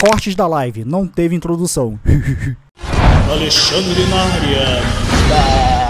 Cortes da live, não teve introdução. Alexandre Maria. área. Ah.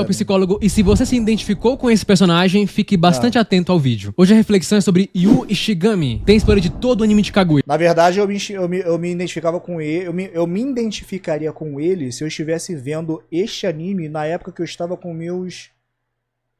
Rafael, psicólogo, e se você se identificou com esse personagem, fique tá. bastante ah. atento ao vídeo. Hoje a reflexão é sobre Yu Ishigami. Tem spoiler de todo o anime de Kaguya. Na verdade, eu me, eu me, eu me identificava com ele, eu me, eu me identificaria com ele se eu estivesse vendo este anime na época que eu estava com meus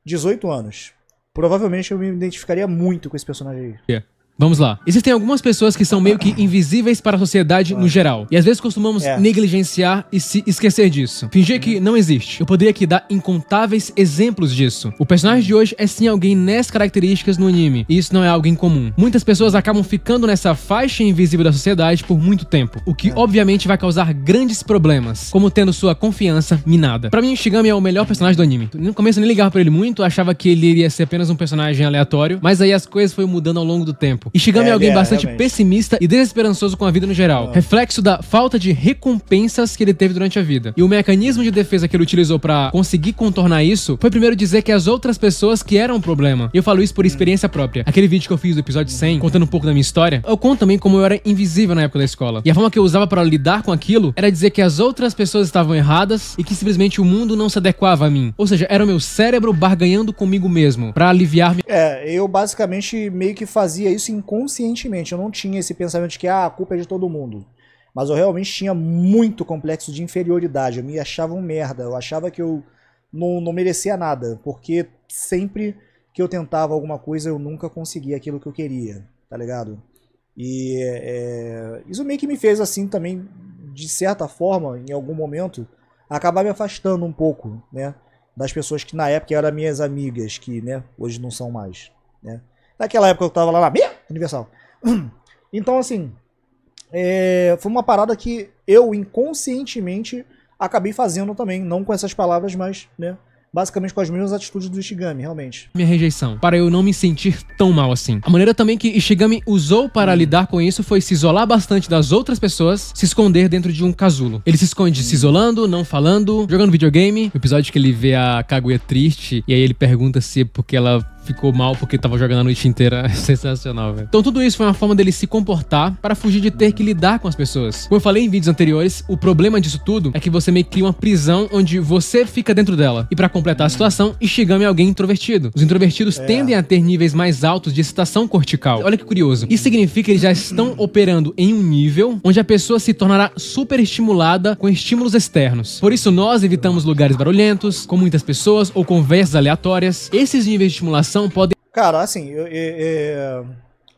18 anos. Provavelmente eu me identificaria muito com esse personagem aí. Yeah. É. Vamos lá. Existem algumas pessoas que são meio que invisíveis para a sociedade no geral. E às vezes costumamos é. negligenciar e se esquecer disso. Fingir que não existe. Eu poderia aqui dar incontáveis exemplos disso. O personagem de hoje é sim alguém nessas características no anime. E isso não é algo incomum. Muitas pessoas acabam ficando nessa faixa invisível da sociedade por muito tempo. O que é. obviamente vai causar grandes problemas. Como tendo sua confiança minada. Para mim, Shigami é o melhor personagem do anime. No começo eu nem ligava pra ele muito. Achava que ele iria ser apenas um personagem aleatório. Mas aí as coisas foram mudando ao longo do tempo e chegamos é, em alguém é, bastante realmente. pessimista e desesperançoso com a vida no geral. É. Reflexo da falta de recompensas que ele teve durante a vida. E o mecanismo de defesa que ele utilizou para conseguir contornar isso foi primeiro dizer que as outras pessoas que eram o um problema. E eu falo isso por experiência própria. Aquele vídeo que eu fiz do episódio 100, contando um pouco da minha história, eu conto também como eu era invisível na época da escola. E a forma que eu usava para lidar com aquilo era dizer que as outras pessoas estavam erradas e que simplesmente o mundo não se adequava a mim. Ou seja, era o meu cérebro barganhando comigo mesmo para aliviar-me. É, eu basicamente meio que fazia isso em conscientemente. Eu não tinha esse pensamento de que ah, a culpa é de todo mundo. Mas eu realmente tinha muito complexo de inferioridade. Eu me achava um merda. Eu achava que eu não, não merecia nada. Porque sempre que eu tentava alguma coisa, eu nunca conseguia aquilo que eu queria. Tá ligado? E é, isso meio que me fez assim também, de certa forma, em algum momento, acabar me afastando um pouco, né? Das pessoas que na época eram minhas amigas, que né, hoje não são mais. Né? Naquela época eu tava lá na minha Universal. Então, assim, é, foi uma parada que eu inconscientemente acabei fazendo também, não com essas palavras, mas, né, basicamente com as mesmas atitudes do Ishigami, realmente. Minha rejeição, para eu não me sentir tão mal assim. A maneira também que Ishigami usou para hum. lidar com isso foi se isolar bastante das outras pessoas, se esconder dentro de um casulo. Ele se esconde hum. se isolando, não falando, jogando videogame. O episódio que ele vê a Kaguya triste, e aí ele pergunta se é porque ela ficou mal porque tava jogando a noite inteira. Sensacional, velho. Então tudo isso foi uma forma dele se comportar para fugir de ter que lidar com as pessoas. Como eu falei em vídeos anteriores, o problema disso tudo é que você meio que cria uma prisão onde você fica dentro dela. E para completar a situação, Ishigami é alguém introvertido. Os introvertidos é. tendem a ter níveis mais altos de excitação cortical. Olha que curioso. Isso significa que eles já estão operando em um nível onde a pessoa se tornará super estimulada com estímulos externos. Por isso nós evitamos lugares barulhentos, com muitas pessoas ou conversas aleatórias. Esses níveis de estimulação podem. Cara, assim, eu, eu, eu, é,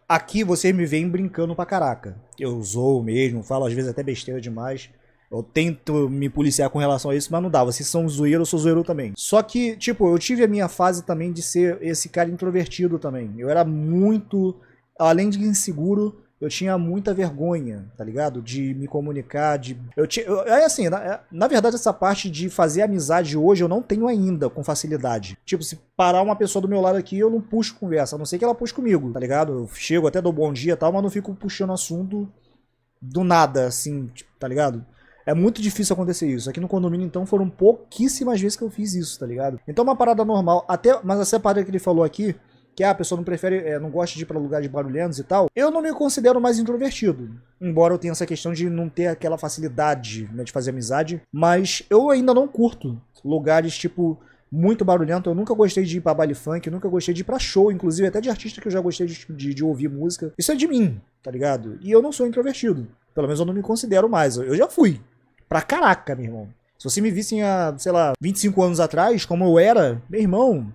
aqui vocês me veem brincando pra caraca. Eu zoo mesmo, falo às vezes até besteira demais. Eu tento me policiar com relação a isso, mas não dá. Vocês são zoeiro, eu sou zoeiro também. Só que, tipo, eu tive a minha fase também de ser esse cara introvertido também. Eu era muito, além de inseguro, eu tinha muita vergonha, tá ligado? De me comunicar, de. Eu tinha. é assim, na, na, verdade, essa parte de fazer amizade hoje eu não tenho ainda com facilidade. Tipo, se parar uma pessoa do meu lado aqui, eu não puxo conversa, a não ser que ela puxe comigo, tá ligado? Eu chego, até dou bom dia e tal, mas não fico puxando assunto do nada, assim, tipo, tá ligado? É muito difícil acontecer isso. Aqui no condomínio, então, foram pouquíssimas vezes que eu fiz isso, tá ligado? Então, é uma parada normal. Até, mas essa parada que ele falou aqui, que ah, a pessoa não prefere, é, não gosta de ir para lugares barulhentos e tal, eu não me considero mais introvertido. Embora eu tenha essa questão de não ter aquela facilidade né, de fazer amizade, mas eu ainda não curto lugares tipo muito barulhento. Eu nunca gostei de ir pra baile funk, nunca gostei de ir pra show, inclusive até de artista que eu já gostei de, de, de, ouvir música. Isso é de mim, tá ligado? E eu não sou introvertido. Pelo menos eu não me considero mais. Eu já fui. Pra caraca, meu irmão. Se você me vissem há, sei lá, 25 anos atrás, como eu era, meu irmão,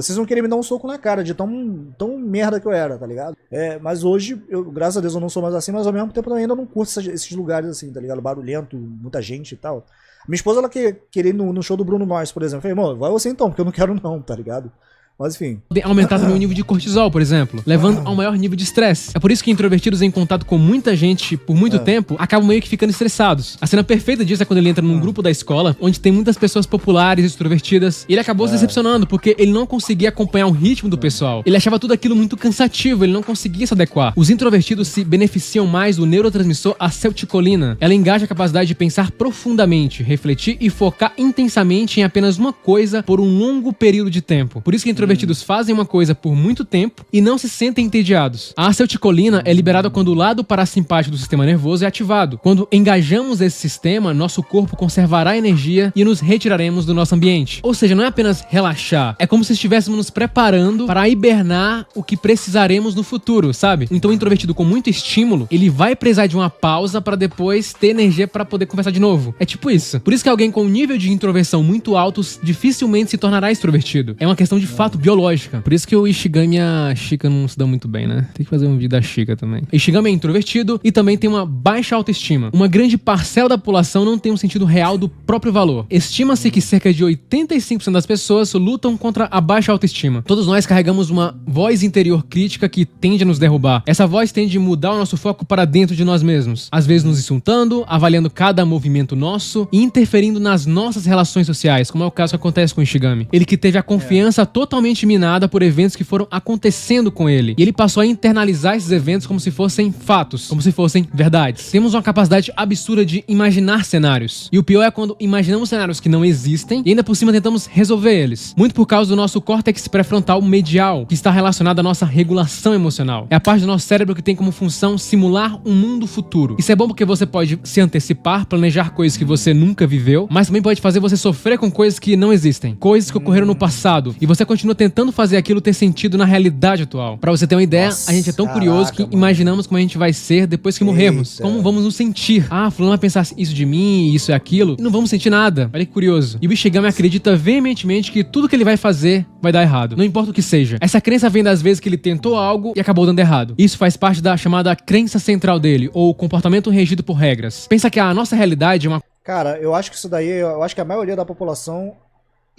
vocês vão querer me dar um soco na cara de tão, tão merda que eu era, tá ligado? É, mas hoje, eu, graças a Deus, eu não sou mais assim, mas ao mesmo tempo eu ainda não curto essas, esses lugares assim, tá ligado? Barulhento, muita gente e tal. Minha esposa, ela que, queria ir no, no show do Bruno Mars, por exemplo. Eu falei, irmão, vai você então, porque eu não quero não, tá ligado? Mas enfim. Podem aumentar também o nível de cortisol, por exemplo, levando ao maior nível de estresse. É por isso que introvertidos em contato com muita gente por muito é. tempo acabam meio que ficando estressados. A cena perfeita disso é quando ele entra num é. grupo da escola, onde tem muitas pessoas populares, extrovertidas, e ele acabou é. se decepcionando porque ele não conseguia acompanhar o ritmo do é. pessoal. Ele achava tudo aquilo muito cansativo, ele não conseguia se adequar. Os introvertidos se beneficiam mais do neurotransmissor acetilcolina. Ela engaja a capacidade de pensar profundamente, refletir e focar intensamente em apenas uma coisa por um longo período de tempo. Por isso que introvertidos fazem uma coisa por muito tempo e não se sentem entediados. A acetilcolina é liberada quando o lado parasimpático do sistema nervoso é ativado. Quando engajamos esse sistema, nosso corpo conservará energia e nos retiraremos do nosso ambiente. Ou seja, não é apenas relaxar, é como se estivéssemos nos preparando para hibernar o que precisaremos no futuro, sabe? Então, o introvertido com muito estímulo, ele vai precisar de uma pausa para depois ter energia para poder conversar de novo. É tipo isso. Por isso que alguém com um nível de introversão muito alto dificilmente se tornará extrovertido. É uma questão de fato biológica. Por isso que o Ishigami e a Chica não se dão muito bem, né? Tem que fazer um vídeo da Chica também. Ishigami é introvertido e também tem uma baixa autoestima. Uma grande parcela da população não tem um sentido real do próprio valor. Estima-se que cerca de 85% das pessoas lutam contra a baixa autoestima. Todos nós carregamos uma voz interior crítica que tende a nos derrubar. Essa voz tende a mudar o nosso foco para dentro de nós mesmos, às vezes nos insultando, avaliando cada movimento nosso e interferindo nas nossas relações sociais, como é o caso que acontece com o Ishigami. Ele que teve a confiança totalmente minada por eventos que foram acontecendo com ele. E ele passou a internalizar esses eventos como se fossem fatos, como se fossem verdades. Temos uma capacidade absurda de imaginar cenários. E o pior é quando imaginamos cenários que não existem e ainda por cima tentamos resolver eles. Muito por causa do nosso córtex pré-frontal medial, que está relacionado à nossa regulação emocional. É a parte do nosso cérebro que tem como função simular um mundo futuro. Isso é bom porque você pode se antecipar, planejar coisas que você nunca viveu, mas também pode fazer você sofrer com coisas que não existem, coisas que ocorreram no passado, e você continua tentando fazer aquilo ter sentido na realidade atual. Para você ter uma ideia, Nossa, a gente é tão caraca, curioso que mano. imaginamos como a gente vai ser depois que Eita. Como vamos nos sentir? Ah, fulano vai pensar isso de mim, isso e aquilo, e não vamos sentir nada. Olha que curioso. E o Ishigami acredita veementemente que tudo que ele vai fazer vai dar errado. Não importa o que seja. Essa crença vem das vezes que ele tentou algo e acabou dando errado. Isso faz parte da chamada crença central dele, ou comportamento regido por regras. Pensa que a nossa realidade é uma Cara, eu acho que isso daí, eu acho que a maioria da população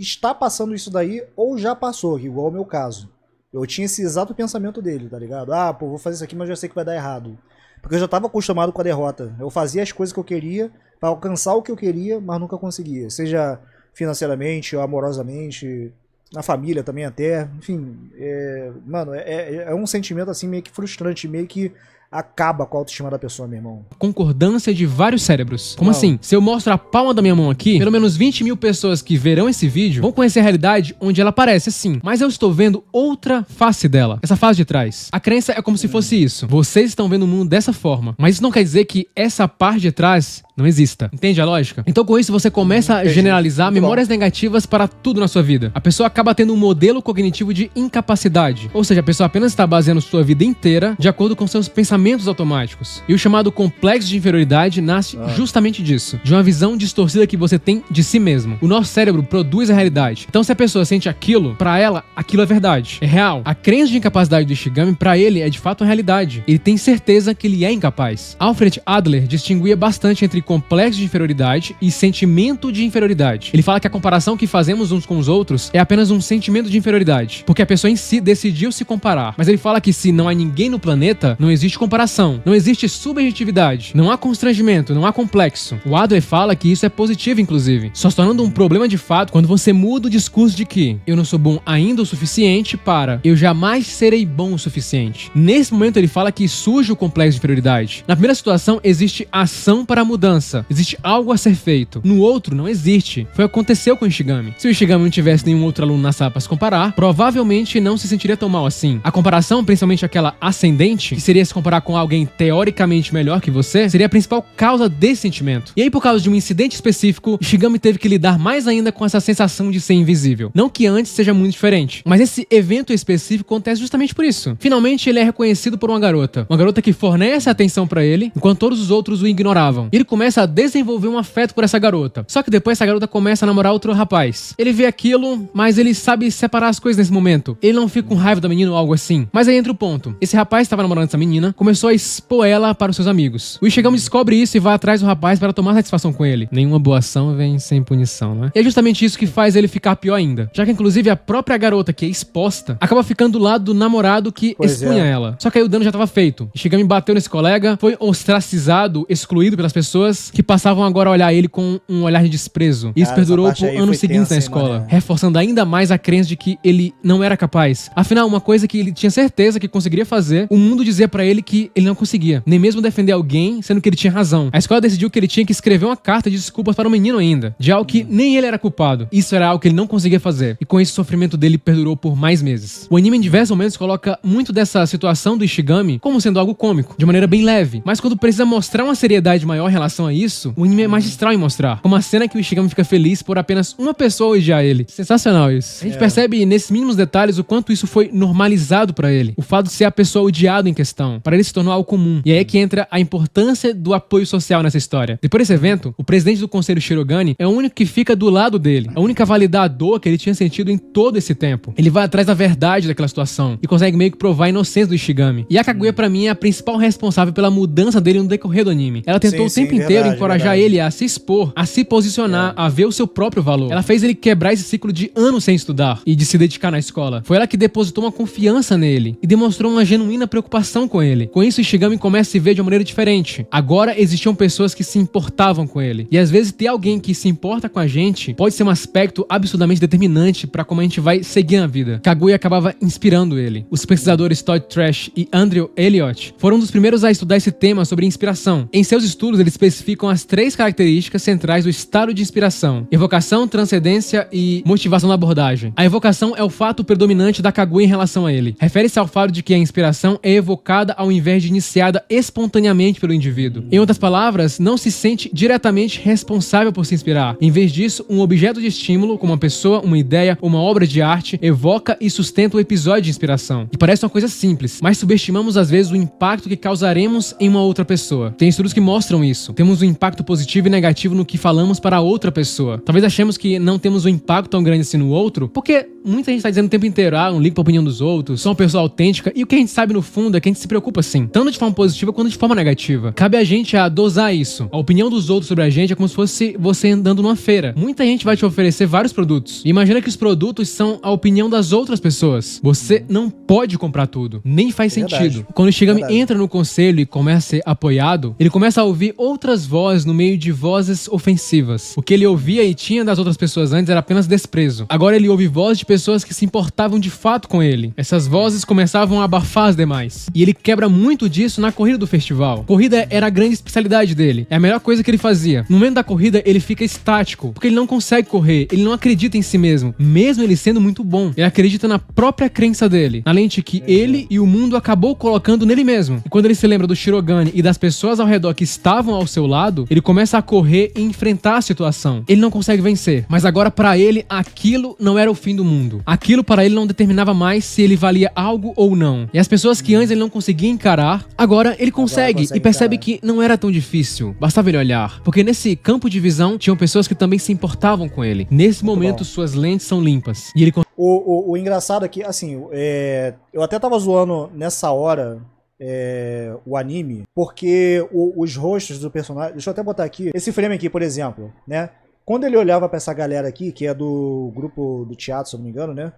está passando isso daí ou já passou, igual o meu caso. Eu tinha esse exato pensamento dele, tá ligado? Ah, pô, vou fazer isso aqui, mas já sei que vai dar errado. Porque eu já estava acostumado com a derrota. Eu fazia as coisas que eu queria para alcançar o que eu queria, mas nunca conseguia. Seja financeiramente, ou amorosamente, na família também até. Enfim, é, mano, é, é, é um sentimento assim meio que frustrante, meio que acaba com a autoestima da pessoa, meu irmão. Concordância de vários cérebros. Como Não. assim? Se eu mostro a palma da minha mão aqui, pelo menos 20 mil pessoas que verão esse vídeo vão conhecer a realidade onde ela aparece, sim. Mas eu estou vendo outra face dela. Essa face de trás. A crença é como se fosse isso. Vocês estão vendo o mundo dessa forma. Mas isso não quer dizer que essa parte de trás não exista. Entende a lógica? Então com isso você começa a generalizar memórias negativas para tudo na sua vida. A pessoa acaba tendo um modelo cognitivo de incapacidade. Ou seja, a pessoa apenas está baseando sua vida inteira de acordo com seus pensamentos automáticos. E o chamado complexo de inferioridade nasce ah. justamente disso, de uma visão distorcida que você tem de si mesmo. O nosso cérebro produz a realidade. Então se a pessoa sente aquilo, para ela aquilo é verdade, é real. A crença de incapacidade do Ishigami para ele é de fato uma realidade. Ele tem certeza que ele é incapaz. Alfred Adler distinguia bastante entre complexo de inferioridade e sentimento de inferioridade. Ele fala que a comparação que fazemos uns com os outros é apenas um sentimento de inferioridade, porque a pessoa em si decidiu se comparar. Mas ele fala que se não há ninguém no planeta, não existe comparação comparação. Não existe subjetividade. Não há constrangimento, não há complexo. O Adler fala que isso é positivo, inclusive, só se tornando um problema de fato quando você muda o discurso de que eu não sou bom ainda o suficiente para eu jamais serei bom o suficiente. Nesse momento ele fala que surge o complexo de inferioridade. Na primeira situação existe ação para a mudança, existe algo a ser feito. No outro não existe. Foi o que aconteceu com o Ishigami. Se o Ishigami não tivesse nenhum outro aluno na sala para se comparar, provavelmente não se sentiria tão mal assim. A comparação, principalmente aquela ascendente, que seria se comparar com alguém teoricamente melhor que você seria a principal causa desse sentimento. E aí, por causa de um incidente específico, Shigami teve que lidar mais ainda com essa sensação de ser invisível. Não que antes seja muito diferente, mas esse evento específico acontece justamente por isso. Finalmente, ele é reconhecido por uma garota. Uma garota que fornece atenção para ele, enquanto todos os outros o ignoravam. E ele começa a desenvolver um afeto por essa garota. Só que depois essa garota começa a namorar outro rapaz. Ele vê aquilo, mas ele sabe separar as coisas nesse momento. Ele não fica com raiva da menina ou algo assim. Mas aí entra o ponto. Esse rapaz estava namorando essa menina, começou começou a expor ela para os seus amigos. O Ishigami descobre isso e vai atrás do rapaz para tomar satisfação com ele. Nenhuma boa ação vem sem punição, né? E é justamente isso que faz ele ficar pior ainda, já que inclusive a própria garota que é exposta acaba ficando do lado do namorado que pois expunha é. ela. Só que aí o dano já estava feito. Ishigami bateu nesse colega, foi ostracizado, excluído pelas pessoas que passavam agora a olhar ele com um olhar de desprezo. Isso perdurou por anos seguintes na escola, reforçando ainda mais a crença de que ele não era capaz. Afinal, uma coisa que ele tinha certeza que conseguiria fazer, o mundo dizia para ele que que ele não conseguia, nem mesmo defender alguém, sendo que ele tinha razão. A escola decidiu que ele tinha que escrever uma carta de desculpas para o menino ainda, de algo que nem ele era culpado. Isso era algo que ele não conseguia fazer, e com isso o sofrimento dele perdurou por mais meses. O anime em diversos momentos coloca muito dessa situação do Ishigami como sendo algo cômico, de maneira bem leve, mas quando precisa mostrar uma seriedade maior em relação a isso, o anime é magistral em mostrar, como a cena que o Ishigami fica feliz por apenas uma pessoa odiar ele. Sensacional isso. A gente é. percebe nesses mínimos detalhes o quanto isso foi normalizado para ele, o fato de ser a pessoa odiada em questão. Para ele se tornou algo comum. E é aí é que entra a importância do apoio social nessa história. Depois desse evento, o presidente do Conselho Shirogane é o único que fica do lado dele, a única validador que ele tinha sentido em todo esse tempo. Ele vai atrás da verdade daquela situação e consegue meio que provar a inocência do Ishigami. E a Kaguya, para mim, é a principal responsável pela mudança dele no decorrer do anime. Ela tentou sim, o tempo sim, inteiro verdade, encorajar verdade. ele a se expor, a se posicionar, é. a ver o seu próprio valor. Ela fez ele quebrar esse ciclo de anos sem estudar e de se dedicar na escola. Foi ela que depositou uma confiança nele e demonstrou uma genuína preocupação com ele, com isso, Ishigami começa a se ver de uma maneira diferente. Agora existiam pessoas que se importavam com ele. E às vezes ter alguém que se importa com a gente pode ser um aspecto absurdamente determinante para como a gente vai seguir na vida. Kaguya acabava inspirando ele. Os pesquisadores Todd Trash e Andrew Elliott foram um dos primeiros a estudar esse tema sobre inspiração. Em seus estudos, eles especificam as três características centrais do estado de inspiração: evocação, transcendência e motivação da abordagem. A evocação é o fato predominante da Kaguya em relação a ele. Refere-se ao fato de que a inspiração é evocada ao invés de iniciada espontaneamente pelo indivíduo. Em outras palavras, não se sente diretamente responsável por se inspirar. Em vez disso, um objeto de estímulo, como uma pessoa, uma ideia, uma obra de arte, evoca e sustenta o episódio de inspiração. E parece uma coisa simples, mas subestimamos às vezes o impacto que causaremos em uma outra pessoa. Tem estudos que mostram isso. Temos um impacto positivo e negativo no que falamos para outra pessoa. Talvez achemos que não temos um impacto tão grande assim no outro, porque muita gente está dizendo o tempo inteiro, ah, não ligo para a opinião dos outros, sou uma pessoa autêntica, e o que a gente sabe no fundo é que a gente se preocupa assim, tanto de forma positiva quanto de forma negativa. Cabe a gente a dosar isso. A opinião dos outros sobre a gente é como se fosse você andando numa feira. Muita gente vai te oferecer vários produtos. Imagina que os produtos são a opinião das outras pessoas. Você não pode comprar tudo. Nem faz é sentido. Quando o Shigami é entra no conselho e começa a ser apoiado, ele começa a ouvir outras vozes no meio de vozes ofensivas. O que ele ouvia e tinha das outras pessoas antes era apenas desprezo. Agora ele ouve vozes de pessoas que se importavam de fato com ele. Essas vozes começavam a abafar as demais. E ele quebra muito disso na corrida do festival. Corrida era a grande especialidade dele. É a melhor coisa que ele fazia. No momento da corrida, ele fica estático, porque ele não consegue correr, ele não acredita em si mesmo, mesmo ele sendo muito bom. Ele acredita na própria crença dele, na lente que ele e o mundo acabou colocando nele mesmo. E quando ele se lembra do Shirogane e das pessoas ao redor que estavam ao seu lado, ele começa a correr e enfrentar a situação. Ele não consegue vencer, mas agora para ele aquilo não era o fim do mundo. Aquilo para ele não determinava mais se ele valia algo ou não. E as pessoas que antes ele não conseguia encarar encarar, agora ele consegue, consegue e percebe encarar. que não era tão difícil. Bastava ele olhar. Porque nesse campo de visão tinham pessoas que também se importavam com ele. Nesse Muito momento, bom. suas lentes são limpas. E ele o, o, o engraçado é que, assim, é, eu até tava zoando nessa hora é, o anime, porque o, os rostos do personagem. Deixa eu até botar aqui. Esse frame aqui, por exemplo, né? Quando ele olhava para essa galera aqui, que é do grupo do teatro, se eu não me engano, né?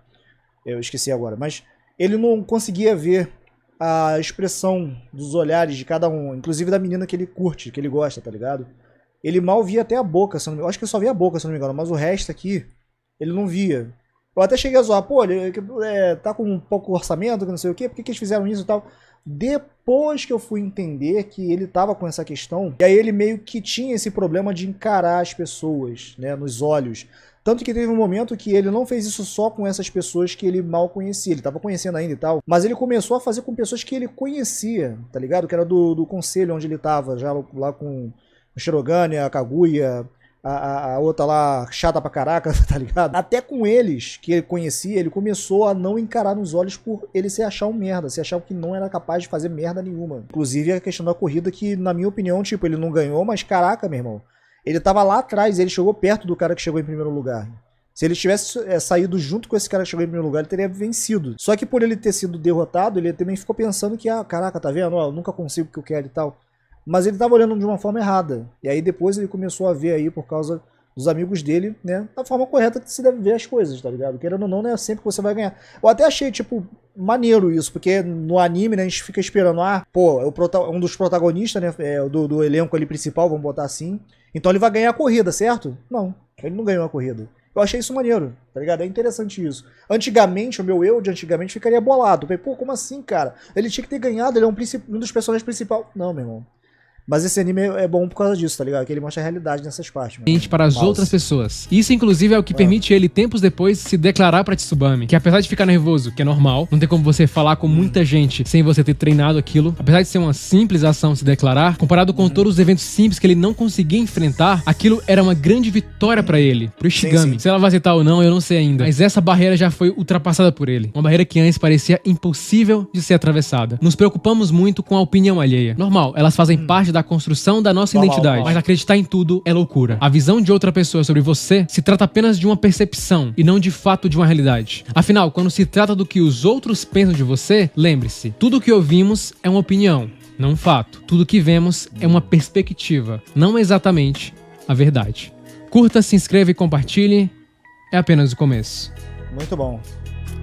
Eu esqueci agora, mas ele não conseguia ver a expressão dos olhares de cada um, inclusive da menina que ele curte, que ele gosta, tá ligado? Ele mal via até a boca, se não me... eu acho que ele só via a boca, se não me engano, mas o resto aqui ele não via. Eu até cheguei a zoar, pô, ele é, tá com um pouco orçamento, que não sei o quê, por que, que eles fizeram isso e tal? Depois que eu fui entender que ele tava com essa questão, e aí ele meio que tinha esse problema de encarar as pessoas, né, nos olhos. Tanto que teve um momento que ele não fez isso só com essas pessoas que ele mal conhecia, ele estava conhecendo ainda e tal, mas ele começou a fazer com pessoas que ele conhecia, tá ligado? Que era do, do conselho onde ele estava já lá com o Shirogane, a Kaguya, a, a, a, outra lá chata pra caraca, tá ligado? Até com eles, que ele conhecia, ele começou a não encarar nos olhos por ele se achar um merda, se achar que não era capaz de fazer merda nenhuma. Inclusive a questão da corrida que, na minha opinião, tipo, ele não ganhou, mas caraca, meu irmão, ele estava lá atrás, ele chegou perto do cara que chegou em primeiro lugar. Se ele tivesse eh, saído junto com esse cara que chegou em primeiro lugar, ele teria vencido. Só que por ele ter sido derrotado, ele também ficou pensando que, ah, caraca, tá vendo? eu nunca consigo o que eu quero e tal. Mas ele estava olhando de uma forma errada. E aí depois ele começou a ver aí por causa dos amigos dele, né? Da forma correta que se deve ver as coisas, tá ligado? Querendo ou não, não né, é sempre que você vai ganhar. Eu até achei, tipo, maneiro isso, porque no anime, né, a gente fica esperando, ah, pô, é um dos protagonistas, né, é, do, do elenco ali principal, vamos botar assim. Então ele vai ganhar a corrida, certo? Não, ele não ganhou a corrida. Eu achei isso maneiro, tá ligado? É interessante isso. Antigamente, o meu eu de antigamente ficaria bolado. Pô, como assim, cara? Ele tinha que ter ganhado, ele é um, um dos personagens principais. Não, meu irmão. Mas esse anime é bom por causa disso, tá ligado? Que ele mostra a realidade nessas partes. Mano. para as Mouse. outras pessoas. Isso, inclusive, é o que é. permite é. ele, tempos depois, se declarar pra Tsubami. Que apesar de ficar nervoso, que é normal, não tem como você falar com muita gente sem você ter treinado aquilo. Apesar de ser uma simples ação se declarar, comparado com uhum. todos os eventos simples que ele não conseguia enfrentar, aquilo era uma grande vitória para ele, pro Ishigami. Se ela vai aceitar ou não, eu não sei ainda. Mas essa barreira já foi ultrapassada por ele. Uma barreira que antes parecia impossível de ser atravessada. Nos preocupamos muito com a opinião alheia. Normal, elas fazem hum. parte da da construção da nossa identidade. Mas acreditar em tudo é loucura. A visão de outra pessoa sobre você se trata apenas de uma percepção e não de fato de uma realidade. Afinal, quando se trata do que os outros pensam de você, lembre-se, tudo o que ouvimos é uma opinião, não um fato. Tudo que vemos é uma perspectiva, não exatamente a verdade. Curta, se inscreva e compartilhe. É apenas o começo. Muito bom.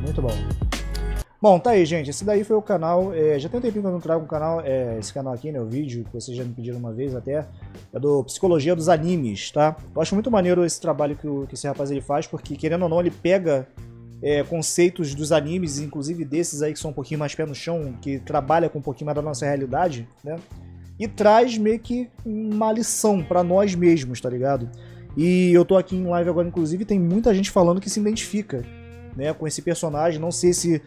Muito bom. Bom, tá aí, gente. Esse daí foi o canal. É, já tem um tempinho que eu não trago um canal, é, esse canal aqui, né? O vídeo que vocês já me pediram uma vez até. É do Psicologia dos Animes, tá? Eu acho muito maneiro esse trabalho que, o, que esse rapaz ele faz, porque querendo ou não, ele pega é, conceitos dos animes, inclusive desses aí que são um pouquinho mais pé no chão, que trabalha com um pouquinho mais da nossa realidade, né? E traz meio que uma lição para nós mesmos, tá ligado? E eu tô aqui em live agora, inclusive, tem muita gente falando que se identifica, né, com esse personagem. Não sei se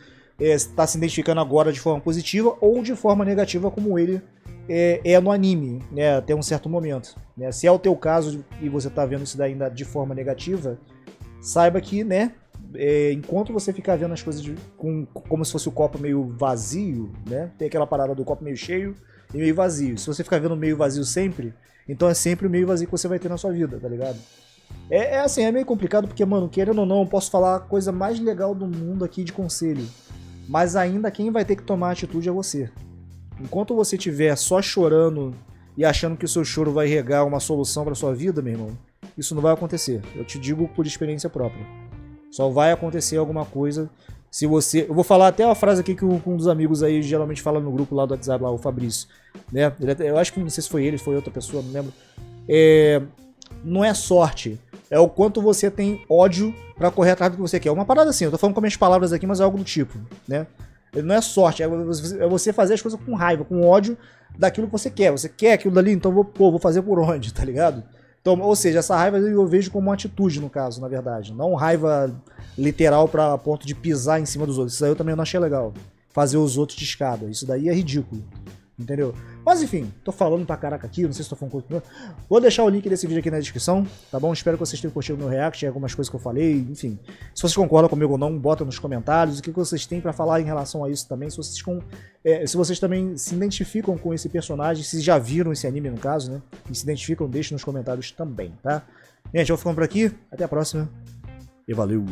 está é, tá se identificando agora de forma positiva ou de forma negativa, como ele é, é no anime, né, até um certo momento. Né? Se é o teu caso e você está vendo isso daí ainda de forma negativa, saiba que, né, é, enquanto você ficar vendo as coisas de, com, como se fosse o copo meio vazio, né, tem aquela parada do copo meio cheio e meio vazio. Se você ficar vendo meio vazio sempre, então é sempre o meio vazio que você vai ter na sua vida, tá ligado? É, é assim, é meio complicado porque, mano, querendo ou não, eu posso falar a coisa mais legal do mundo aqui de conselho. Mas ainda quem vai ter que tomar atitude é você. Enquanto você estiver só chorando e achando que o seu choro vai regar uma solução para sua vida, meu irmão, isso não vai acontecer. Eu te digo por experiência própria. Só vai acontecer alguma coisa se você. Eu vou falar até uma frase aqui que um, dos amigos aí geralmente fala no grupo lá do WhatsApp, lá, o Fabrício. Né? eu acho que não sei se foi ele, foi outra pessoa, não lembro. É, não é sorte. É o quanto você tem ódio para correr atrás do que você quer. Uma parada assim, eu tô falando com minhas palavras aqui, mas é algo do tipo, né? Não é sorte, é você é fazer as coisas com raiva, com ódio daquilo que você quer. Você quer aquilo dali, então vou, pô, vou fazer por onde, tá ligado? Então, ou seja, essa raiva eu vejo como uma atitude, no caso, na verdade. Não raiva literal para ponto de pisar em cima dos outros. Isso aí eu também não achei legal. Fazer os outros de escada. Isso daí é ridículo. Entendeu? Mas enfim, tô falando pra caraca aqui, não sei se tô falando coisa. Vou deixar o link desse vídeo aqui na descrição, tá bom? Espero que vocês tenham curtido meu react, algumas coisas que eu falei, enfim. Se vocês concordam comigo ou não, bota nos comentários o que vocês têm para falar em relação a isso também. Se vocês, com, é, se vocês também se identificam com esse personagem, se já viram esse anime no caso, né? E se identificam, deixa nos comentários também, tá? Gente, eu vou ficando por aqui, até a próxima e valeu!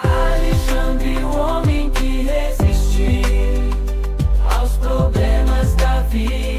Alexandre, o homem que resistiu problemas da vida.